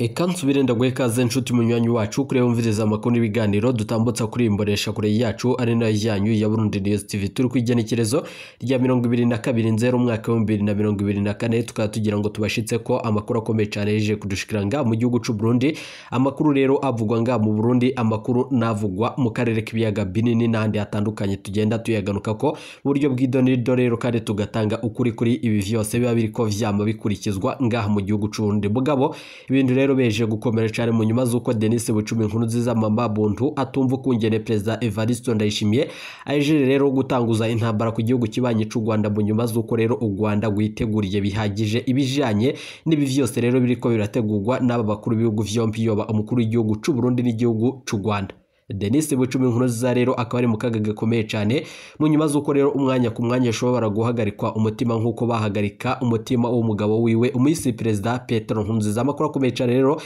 Eka nsubire ndaguhe ikaze nshuti munywanyi wacu kuri wumviriza amakuru n'ibiganiro dutambutsa kuri imboresha kure yacu ari nayo yanyu ya Burundi News TV turi ku igenekerezo rya mirongo ibiri na kabiri nzero umwaka wa bibiri na mirongo ibiri na kane tukaba tugira ngo tubashitse ko amakuru akomeye cyane yaje kudushikira nga mu gihugu cy'u Burundi amakuru rero avugwa nga mu Burundi amakuru navugwa mu karere k'ibiyaga binini n'ahandi hatandukanye tugenda tuyaganuka ko buryo bw'idonido rero kandi tugatanga ukuri kuri ibi byose biba ko vyama bikurikizwa ngaha mu gihugu c'u Burundi mugabo ibintu rero beje gukomera cyane mu nyuma z'uko denise bucumi inkuru nziza mama buntu atumva ukungene perezida evariste ndayishimiye ajeje rero gutanguza intambara ku gihugu kibanyi cy'u rwanda mu nyuma z'uko rero u rwanda rwiteguriye bihagije ibijyanye n'ibi byose rero biriko birategurwa n'aba bakuru b'ibihugu byombi yoba umukuru w'igihugu cy'u burundi n'igihugu cy'u rwanda denise bucumi inkuru za rero akaba ari mu kaga gakomeye cyane mu nyuma z'uko rero umwanya ku mwanya ashobora guhagarikwa umutima nk'uko bahagarika umutima w'umugabo wiwe umuyisi perezida petero nkunziza amakuru akomeye cyane rero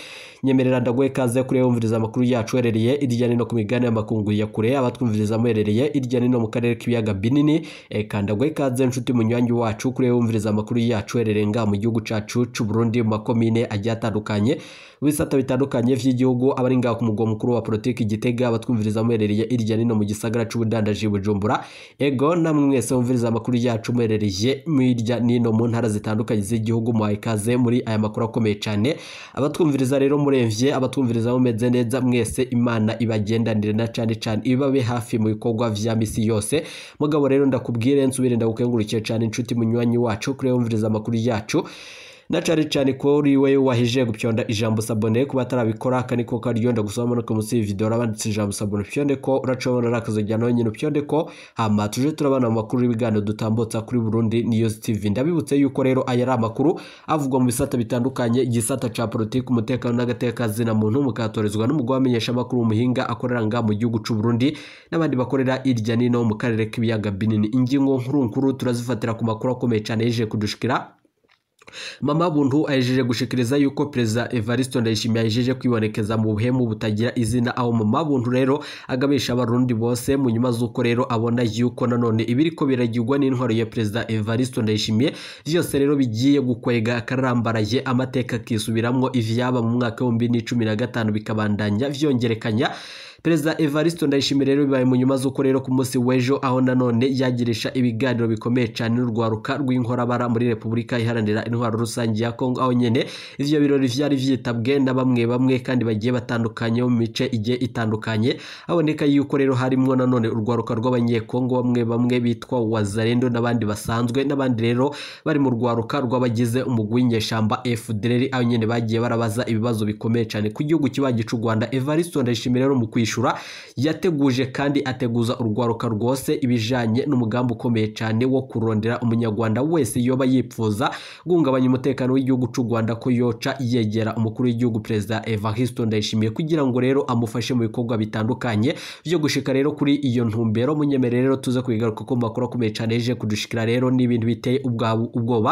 nyemerera ndagoye kaze kuri yumviriza amakuru yacu uherereye irya no ku migabane y'amakungu ya kure abatwumviriza muherereye irya no mu karere k'ibiyaga binini kandi ndagoye kaze inshuti munywanyi wacu kuri yumviriza amakuru yacu uherereye ngaha mu gihugu cyacu cy'u Burundi mu makomine agiye atandukanye bisata bitandukanye by'igihugu abari ngaha ku mugwa mukuru wa politiki igitega abatwumviriza muherereye irya nino mu gisagara cy'ubudandaji bujumbura ego namwe mwese mwumviriza amakuru yacu muherereye mu nino mu ntara zitandukanye z'igihugu muha ikaze muri aya makuru akomeye cyane abatwumviriza rero muremvye abatwumviriza mumeze neza mwese imana ibagendanire na cyane cyane ibabe hafi mu bikorwa vya misi yose mugabo rero ndakubwire nsubire ndagukengurukiye cyane inshuti munywanyi wacu kuri wumviriza amakuru yacu na cyane cyane ko uri we wahije gupyonda ijambo sabone kuba atarabikora aka niko karyo ndagusoma manuka munsi video rabanditse ijambo sabone pyonde ko uracobona rakazojyana nyine pyonde ko hama tuje turabana mu makuru y'ibiganiro dutambutsa kuri Burundi News TV ndabibutse yuko rero aya ari amakuru avugwa mu bisata bitandukanye igisata cya politiki umutekano n'agatekazi zina muntu mukatorezwa n'umugwa wamenyesha amakuru umuhinga akoreranga mu gihugu cy’u Burundi n'abandi bakorera irya nino mu karere k'ibiyaga binini ingingo nkuru nkuru turazifatira ku makuru akomeye cyane yeje kudushikira mama buntu ahejeje gushikiriza yuko perezida evariste ndayishimiye ahejeje kwibonekeza mu buhemu butagira izina aho mama buntu rero agabisha abarundi bose mu nyuma z'uko rero abona yuko nanone ko biragirwa n'intwaro ya perezida evariste ndayishimiye byose rero bigiye gukwega akarambaraye amateka akisubiramwo ivyaba mu mwaka w'ibihumbi bibiri na cumi na gatanu bikabandanya vyongerekanya perezida evariste ndayishimiye rero bibaye mu nyuma z'uko rero ku munsi w'ejo aho nanone yagirisha ibiganiro bikomeye cyane n'urwaruka rw'inkorabara muri repubulika iharanira intwaro rusange ya Congo aho nyine ivyo birori vyari vyitabwe na bamwe bamwe kandi bagiye batandukanye mu mice igiye itandukanye haboneka yuko rero harimo nanone urwaruka rw'abanyekongo bamwe bamwe bitwa wazarendo n'abandi basanzwe n'abandi rero bari mu rwaruka rw'abagize umugwi w'inyeshamba FDLR aho nyine bagiye barabaza ibibazo bikomeye cyane ku gihugu kibangi u Rwanda Evariste Ndayishimiye rero mu kwishyura kwishyura yateguje kandi ateguza urwaruka rwose ibijyanye n'umugambi ukomeye cyane wo kurondera umunyarwanda wese yoba yipfuza guhungabanya umutekano w'igihugu cy'u rwanda ko yoca yegera umukuru w'igihugu perezida evariste ndayishimiye kugira ngo rero amufashe mu bikorwa bitandukanye byo gushika rero kuri iyo ntumbero munyemere rero tuze kwigaruka ko makuru akomeye cyane yeje kudushikira rero n’ibintu ibintu biteye ubwoba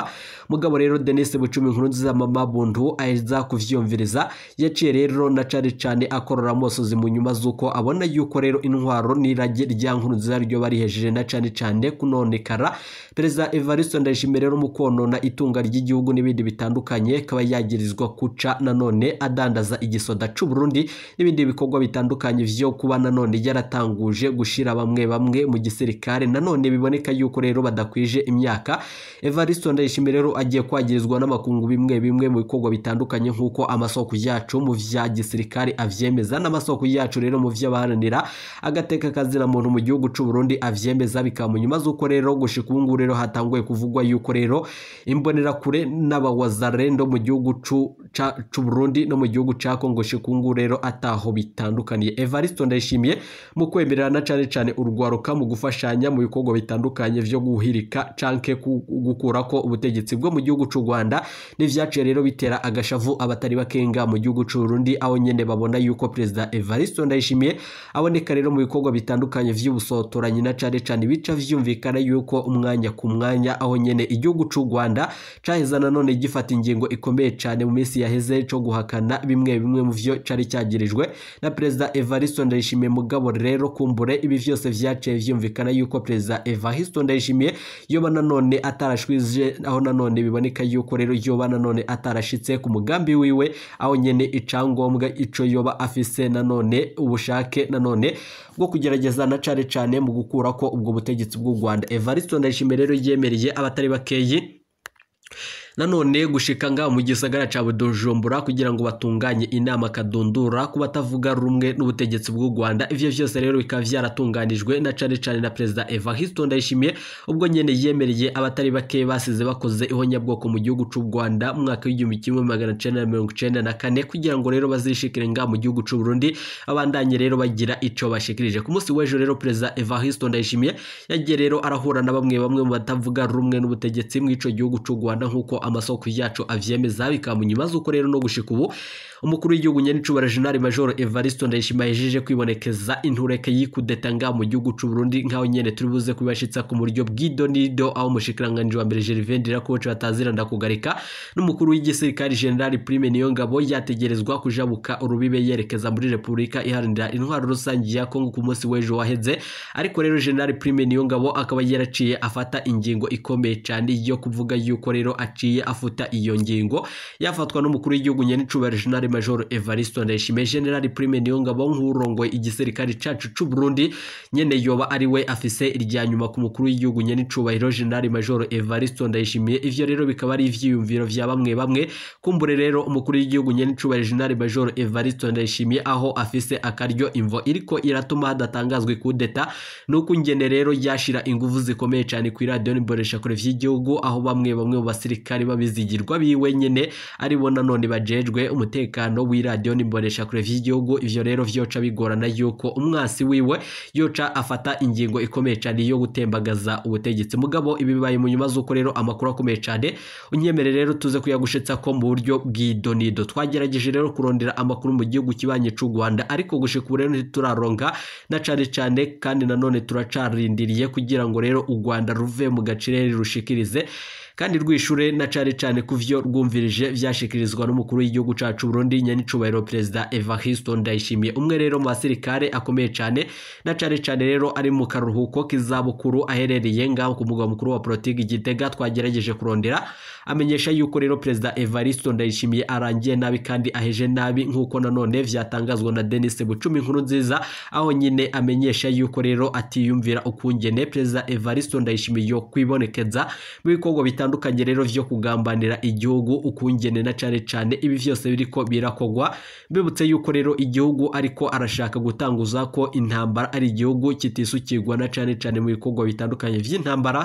mugabo rero denise bucumi inkuru nziza mama buntu aza kuvyumviriza yaciye rero na cane cane akorora amosozi mu nyuma zo umuvuduko abona yuko rero intwaro n'irage rya nkurunziza ryo barihejeje na cyane cyane kunonekara perezida evariste ndayishimiye rero mu konona itunga ry'igihugu n'ibindi bitandukanye akaba yagirizwa kuca nanone adandaza igisoda cy'uburundi n'ibindi bikorwa bitandukanye vyo kuba nanone yaratanguje gushyira bamwe bamwe mu gisirikare nanone biboneka yuko rero badakwije imyaka evariste ndayishimiye rero agiye kwagirizwa n'amakungu bimwe bimwe mu bikorwa bitandukanye nk'uko amasoko yacu mu vya gisirikare avyemeza n'amasoko yacu rero mu byo abaharanira agateka kazina muntu mu gihugu cy'u Burundi avyemeza nyuma zuko rero gushika ubu rero hatanguye kuvugwa yuko rero imbonera imbonerakure n'abawazarendo mu gihugu cy'u Burundi no mu gihugu cya Kongo gushika rero ataho bitandukaniye Evaristo ndayishimiye mu kwemererana cyane cyane urwaruka mu gufashanya mu bikorwa bitandukanye byo guhirika canke gukurako ubutegetsi bwo mu gihugu cy'u Rwanda n'ivyaciye rero bitera agashavu abatari bakenga mu gihugu cy'u Burundi aho nyene babona yuko perezida Evaristo ndayishimiye ndayishimiye aboneka rero mu bikorwa bitandukanye by'ubusotoranyi na cyane cyane bica byumvikana yuko umwanya ku mwanya aho nyine igihugu cy'u Rwanda cyaheza nanone gifata ingingo ikomeye cyane mu minsi yaheze cyo guhakana bimwe bimwe mu byo cyari cyagirijwe na perezida Evariste Ndayishimiye mugabo rero kumbure ibi byose byaciye byumvikana yuko perezida Evariste Ndayishimiye yoba nanone atarashwije aho nanone biboneka yuko rero yoba nanone atarashitse ku mugambi wiwe aho nyine icyangombwa ico yoba afise nanone ubu n'ubushake nanone bwo kugerageza na cyane cyane mu gukura ko ubwo butegetsi bw'u rwanda evariste ndayishimiye rero yemereye abatari bakeyi nanone gushika ngaho mu gisagara cya bujumbura kugira ngo batunganye inama kadondora ku batavuga rumwe n'ubutegetsi bw'u rwanda ibyo byose rero bikaba byaratunganijwe na cyane cyane na perezida eva histon ndayishimiye ubwo nyine yemereye abatari bake basize bakoze ihonyabwoko mu gihugu cy'u rwanda mu mwaka w'igihumbi kimwe magana cyenda mirongo icyenda na kane kugira ngo rero bazishikire ngaha mu gihugu cy'u burundi abandanye rero bagira icyo bashikirije ku munsi w'ejo rero perezida eva histon ndayishimiye yagiye rero arahura na bamwe bamwe mu batavuga rumwe n'ubutegetsi mu icyo gihugu cy'u rwanda nk'uko amasoko yacu avyemeza nyuma zuko rero no gushika ubu umukuru w'igihugu nyanicyubahiro general major evariste ndayishima yejeje kwibonekeza intureke yikudetanga mu gihugu c'u burundi nk'aho nyene turi buze kubibashitsa ku buryo bw'idonido aho umushikiranganji wa mbere gervain dirakoce bataziranda kugarika n'umukuru w’igisirikari general prime niyongabo yategerezwa kujabuka urubibe yerekeza muri repubulika iharanira intwaro rusange ya kongo ku munsi w'ejo waheze ariko rero general prime niyongabo akaba yaraciye afata ingingo ikomeye cyane yo kuvuga yuko rero aciye yaciye afuta iyo ngingo yafatwa n'umukuru w'igihugu nyenicubahiro jenali major evariste ndayishimiye generali prime niyongabo nk'urongoye igisirikare cacu c'u Burundi nyene yoba ari we afise irya nyuma ku mukuru w'igihugu nyenicubahiro generali major evariste ndayishimiye ivyo rero bikaba ari ibyiyumviro bya bamwe bamwe kumbure rero umukuru w'igihugu nyenicubahiro generali major evariste ndayishimiye aho afise akaryo imvo iriko iratuma hadatangazwa ikudeta nuko ingene rero yashira ingufu zikomeye cyane ku iradiyo n'imbonesha kure aho bamwe bamwe mu basirikare bari babizigirwa biwe nyine aribo nanone bajejwe umutekano w'iradiyo n'imbonesha kure y’igihugu ivyo rero vyoca bigorana yuko umwasi wiwe yoca afata ingingo ikomeye cyane yo gutembagaza ubutegetsi mugabo ibi bibaye mu nyuma z'uko rero amakuru akomeye cyane unyemere rero tuze kuyagushetsa ko mu buryo bw'idonido twagerageje rero kurondera amakuru mu gihugu kibanye cy'u Rwanda ariko gushika ubu rero ntituraronka na cane cane kandi nanone turacarindiriye kugira ngo rero u Rwanda ruve mu gacirere rushikirize kandi rwishure na cane cane ku vyo rwumvirije vyashikirizwa n'umukuru w'igihugu cacu Burundi nyanicubahiro perezida Eva Evariste Ndayishimiye umwe rero mu basirikare akomeye cyane na cane cane rero ari mu karuhuko k'izabukuru aherereye ngaho ku mugwa mukuru wa Protigi Gitega twagerageje kurondera amenyesha yuko rero perezida evariste ndayishimiye arangiye nabi kandi aheje nabi nk'uko nanone byatangazwa na denise bucumi inkuru nziza aho nyine amenyesha yuko rero atiyumvira ukungene perezida evariste ndayishimiye yo kwibonekeza mu bikorwa bitandukanye rero byo kugambanira igihugu ukungene na cyane cyane ibi byose biriko birakogwa bibutse yuko rero igihugu ariko arashaka gutanguza ko intambara ari igihugu kitisukirwa na cyane cyane mu bikorwa bitandukanye by'intambara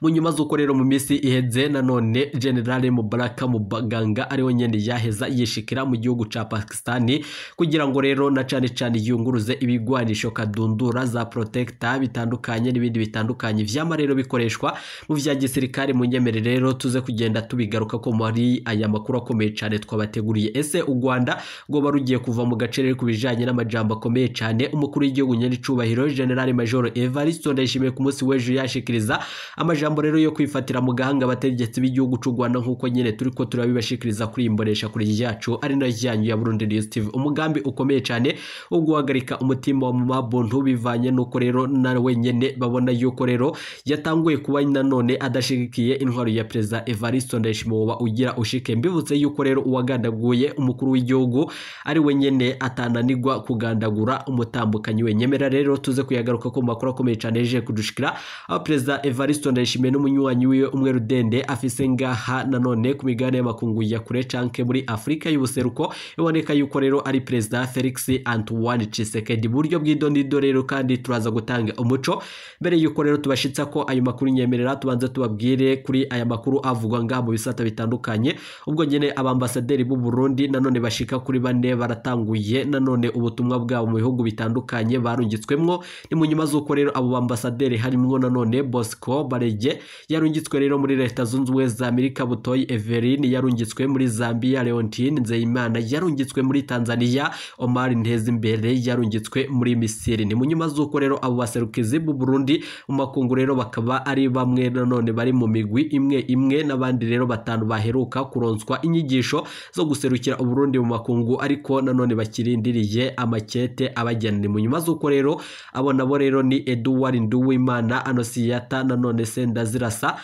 mu nyuma z'uko rero mu minsi iheze nanone generale mubaraka mubaganga ariwe nyine yaheza yishikira mu gihugu cya pakisitani kugira ngo rero na cyane cyane yunguruze ibigwanisho kadundura za porotekita bitandukanye n'ibindi bitandukanye byama rero bikoreshwa mu bya gisirikare mu nyemere rero tuze kugenda tubigaruka ko muri aya makuru akomeye cyane twabateguriye ese u rwanda rwoba rugiye kuva mu gace rero ku bijyanye n'amajambo akomeye cyane umukuru w'igihugu nyine cyubahiro generale majoro evariste ndayishimiye ku munsi w'ejo yashikiriza amajambo rero yo kwifatira mu gahanga abategetsi b'igihugu cy'u rwanda nk'uko nyine turi ko turabibashikiriza kuri iyi mbonesha kuri ryacu ari na ryanyu ya burundi news tv umugambi ukomeye cyane wo guhagarika umutima wa mabuntu bivanye n'uko rero na wenyine babona yuko rero yatanguye kuba nanone adashigikiye intwaro ya perezida evariste ndayishimiwoba ugira ushike mbivutse yuko rero uwagandaguye umukuru w'igihugu ari wenyine atananirwa kugandagura umutambukanyi we nyemera rero tuze kuyagaruka ku makuru akomeye cyane yeje kudushikira aho perezida evariste Nelson Ndayishimiye n'umunywanyi wiwe umwe Rudende afise ngaha nanone ku migabane y'amakungu ya kure canke muri Afrika y'ubuseruko iboneka yuko rero ari Perezida Felix Antoine Tshisekedi buryo bw'idondido rero kandi turaza gutanga umuco mbere yuko rero tubashitsa ko ayo makuru nyemerera tubanze tubabwire kuri aya makuru avugwa ngaha mu bisata bitandukanye ubwo nyene abambasaderi b'u Burundi nanone bashika kuri bane baratanguye nanone ubutumwa bwabo mu bihugu bitandukanye barungitswemo ni mu nyuma z'uko rero abo bambasaderi harimwo nanone Bosco barege yarungitswe rero muri leta zunze ubumwe za amerika butoyi eveline yarungitswe muri zambia leontine nzeyimana yarungitswe muri tanzania omar ntezimbere yarungitswe muri misiri ni mu nyuma z'uko rero abo baserukizi b'u burundi mu makungu rero bakaba ari bamwe nanone bari mu migwi imwe imwe n'abandi rero batanu baheruka kuronswa inyigisho zo guserukira uburundi mu makungu ariko nanone bakirindiriye amakete abagena ni mu nyuma z'uko rero abo nabo rero ni eduwari nduwimana anosiyata nanone zirasa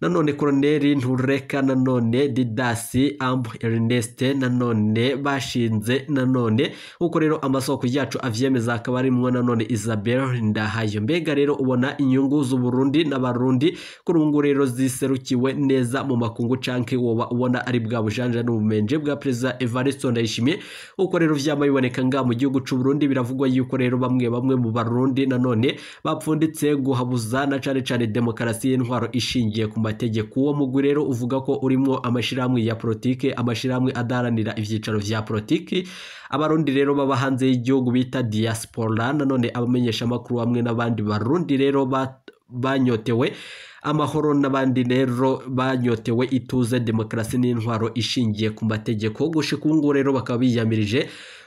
nanone koroneri ntureka nanone didasi ambu erineste nanone bashinze nanone nk'uko rero amasoko yacu abyemeza akaba arimo nanone isabel ndahayo mbega rero ubona inyungu z'uburundi n'abarundi kuri ubu ngubu rero ziserukiwe neza mu makungu canke woba ubona ari bwa bujanja n'ubumenje bwa perezida evariste ndayishimiye uko rero byaba biboneka nga mu gihugu c'uburundi biravugwa yuko rero bamwe bamwe mu barundi nanone bapfunditse guhabuza na cane cane demokarasi y'intwaro ishingiye ku amategeko uwo mugwi rero uvuga ko urimo amashyirahamwe ya politiki amashyirahamwe adaranira ibyicaro bya politiki abarundi rero baba hanze y'igihugu bita diaspora nanone abamenyeshamakuru hamwe n'abandi barundi rero banyotewe amahoro n'abandi rero banyotewe ituze demokarasi n'intwaro ishingiye ku mategeko gushika ubu ngubu rero bakaba biyamirije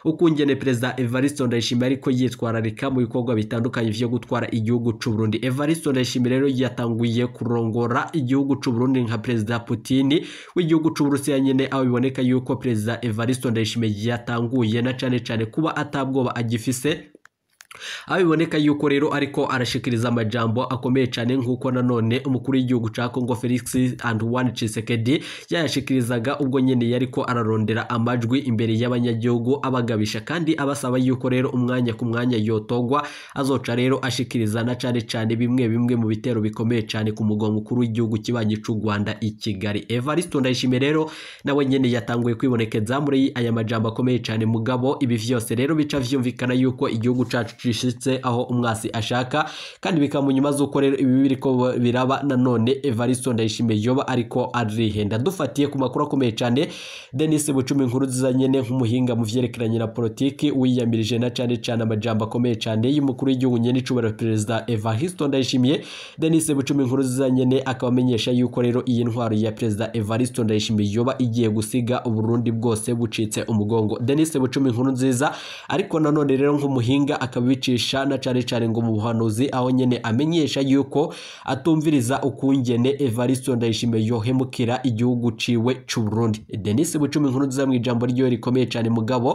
ukungene perezida evariste ndayishimiye ariko yitwararika mu bikorwa bitandukanye byo gutwara igihugu cy'u Burundi evariste ndayishimiye rero yatanguye kurongora igihugu cy'u Burundi nka perezida putini w'igihugu cy'u burusiya nyine aho biboneka yuko perezida evariston ndayishimiye yatanguye na cyane cyane kuba atabwoba agifise abiboneka yuko rero ariko arashikiriza amajambo akomeye cyane nk'uko nanone umukuru w'igihugu cya Congo Felix and one Tshisekedi yayashikirizaga ubwo nyine yari ararondera amajwi imbere y'abanyagihugu abagabisha kandi abasaba yuko rero umwanya ku mwanya yotogwa azoca rero ashikirizana cyane cyane bimwe bimwe mu bitero bikomeye cyane ku mugwa mukuru w'igihugu kibanyi cy'u Rwanda i Kigali Evariste Ndayishimiye rero nawe nyine yatanguye kwibonekeza muri aya majambo akomeye cyane mugabo ibi byose rero bica byumvikana yuko igihugu cacu yacitse aho umwasi ashaka kandi bikaba mu nyuma z'uko rero ibi biri ko biraba nanone Evaristo Ndayishimiye yoba ariko arihenda dufatiye ku makuru akomeye cyane Denis Bucumi inkuru zizanye nk'umuhinga mu vyerekeranye na politiki wiyamirije na cyane cyane amajambo akomeye cyane y'umukuru w'igihugu nyene icubahiro perezida Evaristo Ndayishimiye Denis Bucumi inkuru zizanye akaba amenyesha yuko rero iyi ntwaro ya perezida Evaristo Ndayishimiye yoba igiye gusiga Burundi bwose bucitse umugongo Denis Bucumi inkuru nziza ariko nanone rero nk'umuhinga akabicisha akoresha na cyane cyane ngo mu buhanuzi aho nyine amenyesha yuko atumviriza ukungene Evaristo Ndayishimiye yohemukira igihugu ciwe c'u Burundi Denis Bucumi inkuru mu ijambo ryo rikomeye cyane mugabo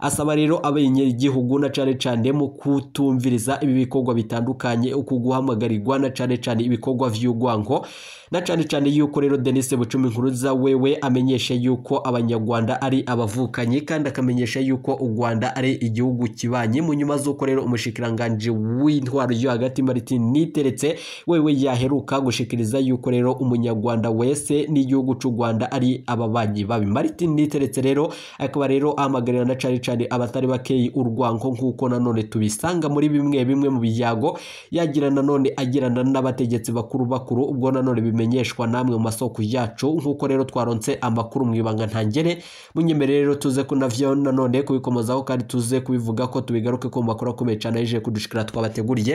asaba rero abanyagihugu na cyane cyane mu kutumviriza ibi bikorwa bitandukanye uku guhamagarirwa na cyane cyane ibikorwa by'urwango na cyane cyane yuko rero denise bucumi nkuruza wewe amenyesha yuko abanyarwanda ari abavukanye kandi akamenyesha yuko u rwanda ari igihugu kibanye mu nyuma z'uko rero umushikiranganji w'intwaro yo hagati maritin niteretse wewe yaheruka gushikiriza yuko rero umunyarwanda wese n'igihugu cy'u rwanda ari ababanyi babi maritin niteretse rero akaba rero ahamagarira na cyane cyane abatari bakeyi urwango nk'uko nanone tubisanga muri bimwe bimwe mu biryago yagira nanone agirana n'abategetsi bakuru bakuru ubwo nanone bimenyeshwa namwe mu masoko yacu nk'uko rero twaronse amakuru mu ibanga ntangere munyemere rero tuze kunavyo nanone kubikomozaho kandi tuze kubivuga ko tubigaruke ko mu makuru akomeye cyane yaje kudushikira twabateguriye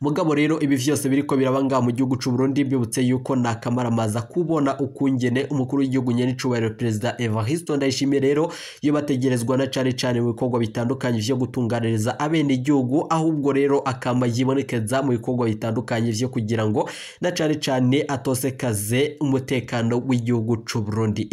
mugabo rero ibi byose biriko biraba ngaha mu gihugu cy'u Burundi yuko nakamaramaza kubona ukungene umukuru w'igihugu nyene icubahiro perezida Evariste Ndayishimiye rero iyo bategerezwa na cane cane mu bikorwa bitandukanye vyo gutunganiriza abene igihugu ahubwo rero akama yibonekeza mu bikorwa bitandukanye vyo kugira ngo na cane cane atosekaze umutekano w'igihugu cy'u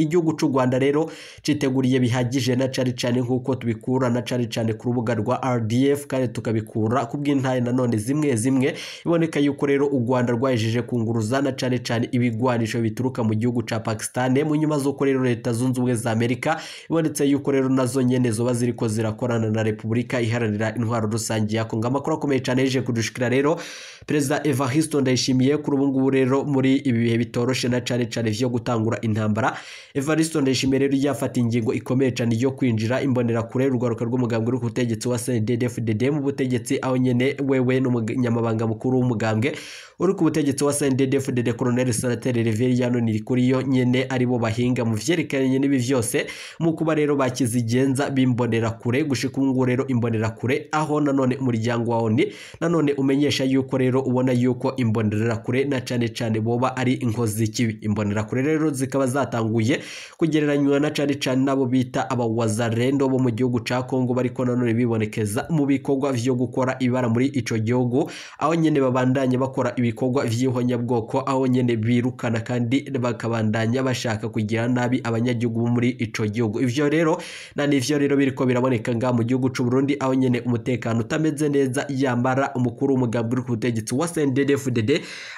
igihugu cy'u Rwanda rero citeguriye bihagije na cane cane nkuko tubikura na cane cane ku rubuga rwa RDF kandi tukabikura kubw'intahe nanone zimwe zimwe zimwe iboneka yuko rero u rwanda rwayijeje kunguruza na cyane cyane ibigwanisho bituruka mu gihugu cya Pakistan mu nyuma z'uko rero leta zunze ubumwe za amerika ibonetse yuko rero nazo nyine zuba ziri ko zirakorana na repubulika iharanira intwaro rusange ya kongo amakuru akomeye cyane yeje kudushikira rero perezida Eva evariste ndayishimiye kuri ubu ngubu rero muri ibi bihe bitoroshye na cyane cyane vyo gutangura intambara evariste ndayishimiye rero yafata ingingo ikomeye cyane yo kwinjira imbonerakure urugaruka rw'umugambwe uri ku butegetsi wa cnddfdd mu butegetsi aho nyene wewe umunyamabanga mukuru w'umugambwe uri ku butegetsi wa CNDD-FDD Colonel Senateri Reveriyano Nirikuriyo nyene aribo bahinga mu byerekeranye n'ibi byose mu kuba rero bakizigenza bimbonera kure gushika ubu rero imbonera kure aho nanone umuryango wa ONU nanone umenyesha yuko rero ubona yuko imbonera kure na cane cane boba ari inkozi z'ikibi imbonera kure rero zikaba zatanguye kugereranywa na cane cane nabo bita abawazarendo bo mu gihugu ca Kongo bariko nanone bibonekeza mu bikorwa vyo gukora ibara muri icyo gihugu w'igihugu aho nyine babandanye bakora ibikorwa by'ihonyabwoko aho nyine birukana kandi bakabandanya bashaka kugira nabi abanyagihugu bo muri icyo gihugu ibyo rero na nivyo rero biriko biraboneka ngaha mu gihugu cy'u Burundi aho nyine umutekano utameze neza yambara umukuru w'umugambwe uri ku butegetsi wa CNDD-FDD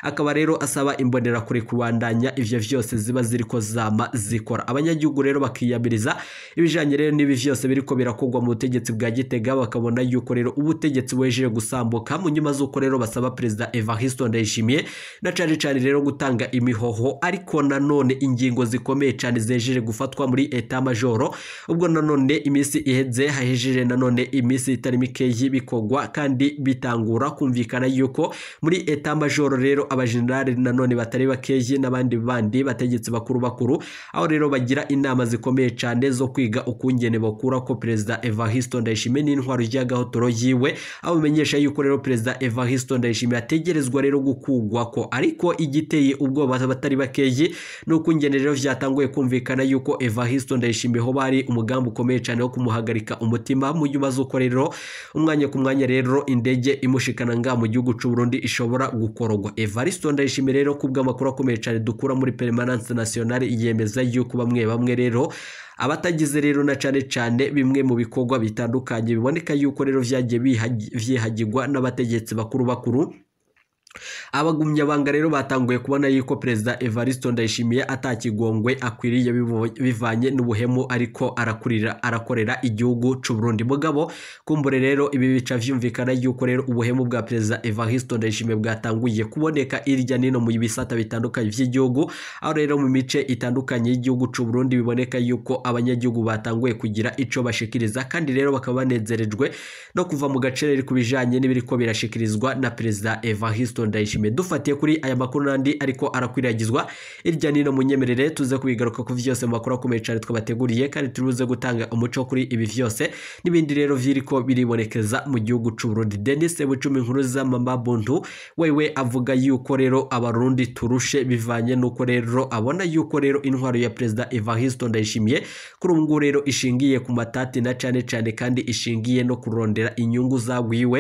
akaba rero asaba imbonerakure kubandanya ivyo byose ziba ziriko zama zikora abanyagihugu rero bakiyamiriza ibijanye rero n'ibi byose biriko birakogwa mu butegetsi bwa Gitega bakabona yuko rero ubutegetsi bwejeje gusambuka mu nyuma nyuma z'uko rero basaba perezida evariste ndayishimiye na cyane cyane rero gutanga imihoho ariko nanone ingingo zikomeye cyane zejeje gufatwa muri eta majoro ubwo nanone iminsi iheze hahejeje nanone iminsi itari mikeya bikogwa kandi bitangura kumvikana yuko muri eta majoro rero abajenerali nanone batari bakeya n'abandi bandi bategetsi bakuru bakuru aho rero bagira inama zikomeye cyane zo kwiga ukungene bakura ko perezida evariste ndayishimiye n'intwaro ry'agahotora yiwe aho bimenyesha yuko rero perezida evaristo ndayishimiye ategerezwa rero gukugwa ko ariko igiteye ubwoba batari bakeye ni uko ingendo rero byatanguye kumvikana yuko evaristo ndayishimiye ho bari umugambi ukomeye cyane wo kumuhagarika umutima mu bibazo uko rero umwanya ku mwanya rero indege imushikana nga mu gihugu cy'u Burundi ishobora gukorogwa evaristo ndayishimiye rero kubw'amakuru akomeye cyane dukura muri Permanence nasiyonari yemeza yuko bamwe bamwe rero abatagize rero na cyane cyane bimwe mu bikorwa bitandukanye biboneka yuko rero byagiye byihagirwa n'abategetsi bakuru bakuru abagumyabanga rero batanguye kubona yuko perezida evariste ndayishimiye atakigongwe akwiriye bivanye n'ubuhemu ariko arakurira arakorera igihugu cy'u Burundi mugabo kumbure rero ibi bica byumvikana yuko rero ubuhemu bwa perezida evariste ndayishimiye bwatanguye kuboneka irya nino mu bisata bitandukanye by'igihugu aho rero mu mice itandukanye y'igihugu cy'u biboneka yuko abanyagihugu batanguye kugira icyo bashikiriza kandi rero bakaba banezerejwe no kuva mu gacerere ku bijyanye n'ibiri ko birashikirizwa na perezida evariste Houston ndayishimiye dufatiye kuri aya makuru n'andi ariko arakwiragizwa irya nino munyemerere tuze kubigaruka ku byose mu makuru akomeye cyane twabateguriye kandi turibuze gutanga umuco kuri ibi byose n'ibindi rero biriko biribonekeza mu gihugu cy'u Burundi Denis Sebucumi inkuru z'amama Buntu wewe avuga yuko rero abarundi turushe bivanye nuko rero abona yuko rero intwaro ya perezida Evaristo Ndayishimiye kuri ubu ngubu rero ishingiye ku matati na cyane cyane kandi ishingiye no kurondera inyungu za wiwe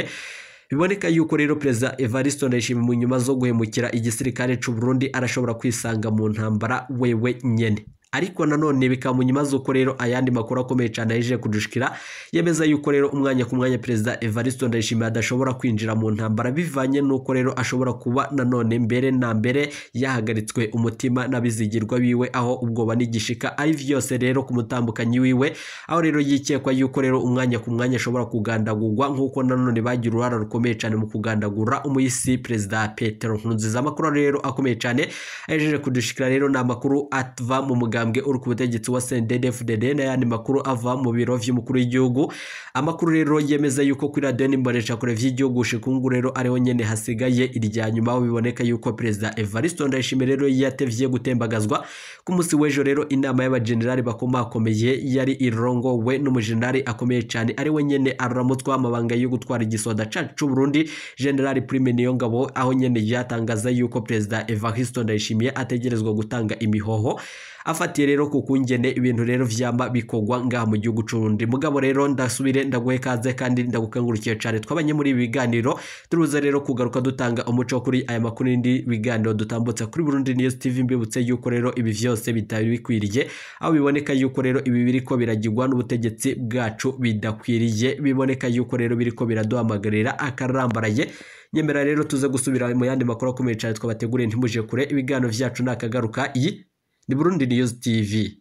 biboneka yuko rero perezida evariste ndayishimiye mu nyuma zo guhemukira igisirikare cy'u Burundi arashobora kwisanga mu ntambara wewe nyine ariko nanone bikamunyuma z'uko rero ayandi makuru akomeye cyane yaje kudushikira yemeza yuko rero umwanya ku mwanya perezida evariste ndayishimiye adashobora kwinjira mu ntambara bivanye n'uko rero ashobora kuba nanone mbere na mbere yahagaritswe umutima n'abizigirwa biwe aho ubwoba n'igishika ari byose rero ku mutambukanyi wiwe aho rero yikekwa yuko rero umwanya ku mwanya ashobora kugandagurwa nk'uko nanone bagira uruhara rukomeye cyane mu kugandagura umuyisi perezida petero nkurunziza amakuru rero akomeye cyane yaje kudushikira rero ni amakuru ava mu muganga umugambwe uri ku butegetsi wa cndfdd n'ayandi makuru ava mu biro by'umukuru w'igihugu amakuru rero yemeza yuko kuri radiyo n'imbonesha by'igihugu shikungu rero ariho nyine hasigaye irya nyuma aho biboneka yuko perezida evariste ndayishimiye rero yatevye gutembagazwa ku munsi w'ejo rero inama y'abajenerali bakomakomeye yari irongowe n'umujenerali akomeye cyane ari we nyine aramutswa amabanga yo gutwara igisoda cacu c'uburundi generali prime niyo ngabo aho nyine yatangaza yuko perezida evariste ndayishimiye ategerezwa gutanga imihoho afatiye rero kuko ngene ibintu rero vyama bikogwa ngaha mu gihugu c'urundi mugabo rero ndasubire ndaguhe kaze kandi ndagukengurukiye cane twabanye muri ibi biganiro turuza rero kugaruka dutanga umuco kuri aya makuru n'indi biganiro dutambutsa kuri Burundi News TV mbibutse yuko rero ibi byose bitari bikwiriye aho biboneka yuko rero ibi ko biragirwa n'ubutegetsi bwacu bidakwiriye biboneka yuko rero biriko biraduhamagarira akarambaraye nyemera rero tuze gusubira mu yandi makuru akomeye cyane twabateguriye ntimuje kure ibiganiro vyacu akagaruka iyi Burundi they use TV.